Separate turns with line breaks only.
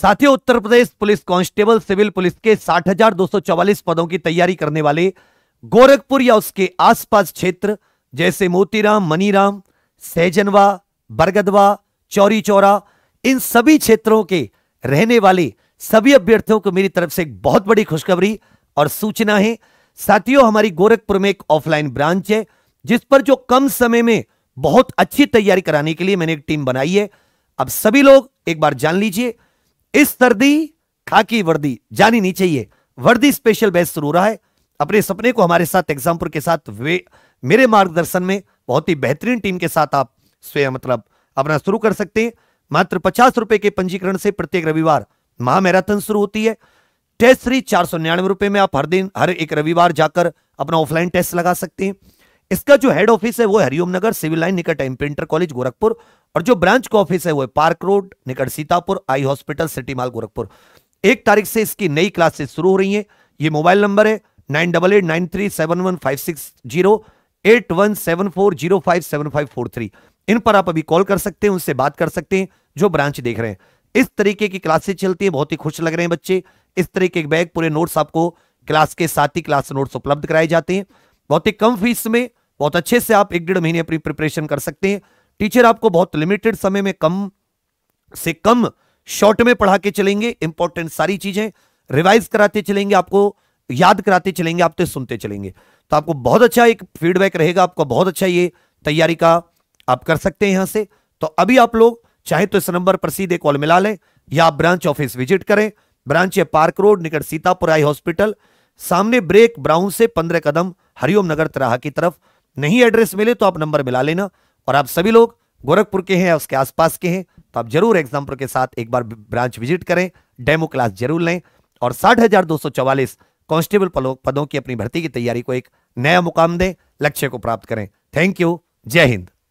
साथियों Uttar Pradesh police constable civil police के 60,244 पदों की तैयारी करने वाले गोरखपुर या उसके आसपास क्षेत्र जैसे मोतीराम मनीराम सहजनवा बरगदवा चौरी चौरा इन सभी क्षेत्रों के रहने वाले सभी अभ्यर्थियों को मेरी तरफ से एक बहुत बड़ी खुशखबरी और सूचना है साथियों हमारी गोरखपुर में एक ऑफलाइन ब्रांच है जिस पर जो कम समय में बहुत अच्छी तैयारी कराने के लिए मैंने एक टीम बनाई है अब सभी लोग एक बार जान लीजिए इस सर्दी खाकी वर्दी जानी नहीं चाहिए वर्दी स्पेशल बैच शुरू हो रहा है अपने सपने को हमारे साथ एग्जाम्पल के साथ वे मेरे मार्गदर्शन में बहुत ही बेहतरीन टीम के साथ आप स्वयं मतलब अपना शुरू कर सकते हैं मात्र पचास रुपए के पंजीकरण से प्रत्येक रविवार महा मैराथन शुरू होती है टेस्ट फ्री चार सौ निन्यानवे रुपए में आप हर दिन हर एक रविवार जाकर अपना ऑफलाइन टेस्ट लगा सकते हैं इसका जो हेड ऑफिस है वो हरिओम नगर सिविल लाइन निकट एम्पेंटर कॉलेज गोरखपुर और जो ब्रांच का ऑफिस है वो है पार्क रोड निकट Sitapur eye hospital city mall Gorakhpur एक तारीख से इसकी नई क्लासेस शुरू हो रही है ये मोबाइल नंबर है nine double eight nine three seven one five six zero eight one seven four zero five seven five four three इन पर आप अभी कॉल कर सकते हैं उनसे बात कर सकते हैं जो ब्रांच देख रहे हैं इस तरीके की क्लासेस चलती है बहुत ही खुश लग रहे हैं बच्चे इस तरीके के बैग पूरे नोट्स आपको क्लास के साथ ही क्लास नोट्स उपलब्ध कराए जाते हैं बहुत ही कम फीस में बहुत अच्छे से आप एक डेढ़ महीने अपनी प्रिपरेशन कर सकते हैं टीचर आपको बहुत लिमिटेड समय में कम से कम शॉर्ट में पढ़ा के चलेंगे इंपॉर्टेंट सारी चीजें रिवाइज कराते चलेंगे आपको याद कराते चलेंगे आप तो सुनते चलेंगे तो आपको बहुत अच्छा एक फीडबैक रहेगा आपको बहुत अच्छा ये तैयारी का आप कर सकते हैं यहां से तो अभी आप लोग चाहे तो इस नंबर पर सीधे कॉल मिला लें या आप ब्रांच ऑफिस विजिट करें ब्रांच है पार्क रोड निकट सीतापुर आई हॉस्पिटल सामने ब्रेक ब्राउन से पंद्रह कदम हरिओम नगर तराह की तरफ नहीं एड्रेस मिले तो आप नंबर मिला लेना और आप सभी लोग गोरखपुर के हैं या उसके आसपास के हैं तो आप जरूर एग्जाम्पल के साथ एक बार ब्रांच विजिट करें डेमो क्लास जरूर लें और साठ हजार दो सौ चौवालीस कांस्टेबल पदों की अपनी भर्ती की तैयारी को एक नया मुकाम दें लक्ष्य को प्राप्त करें थैंक यू जय हिंद